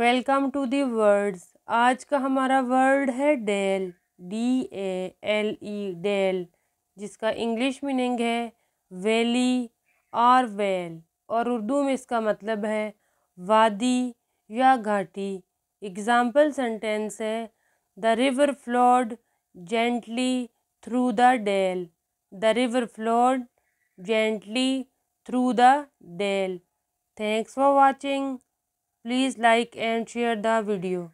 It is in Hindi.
वेलकम टू दी वर्ड्स आज का हमारा वर्ड है dale D A L E dale जिसका इंग्लिश मीनिंग है वैली और वेल और उर्दू में इसका मतलब है वादी या घाटी एग्ज़ाम्पल सेंटेंस है the river flowed gently through the dale the river flowed gently through the dale thanks for watching Please like and share the video.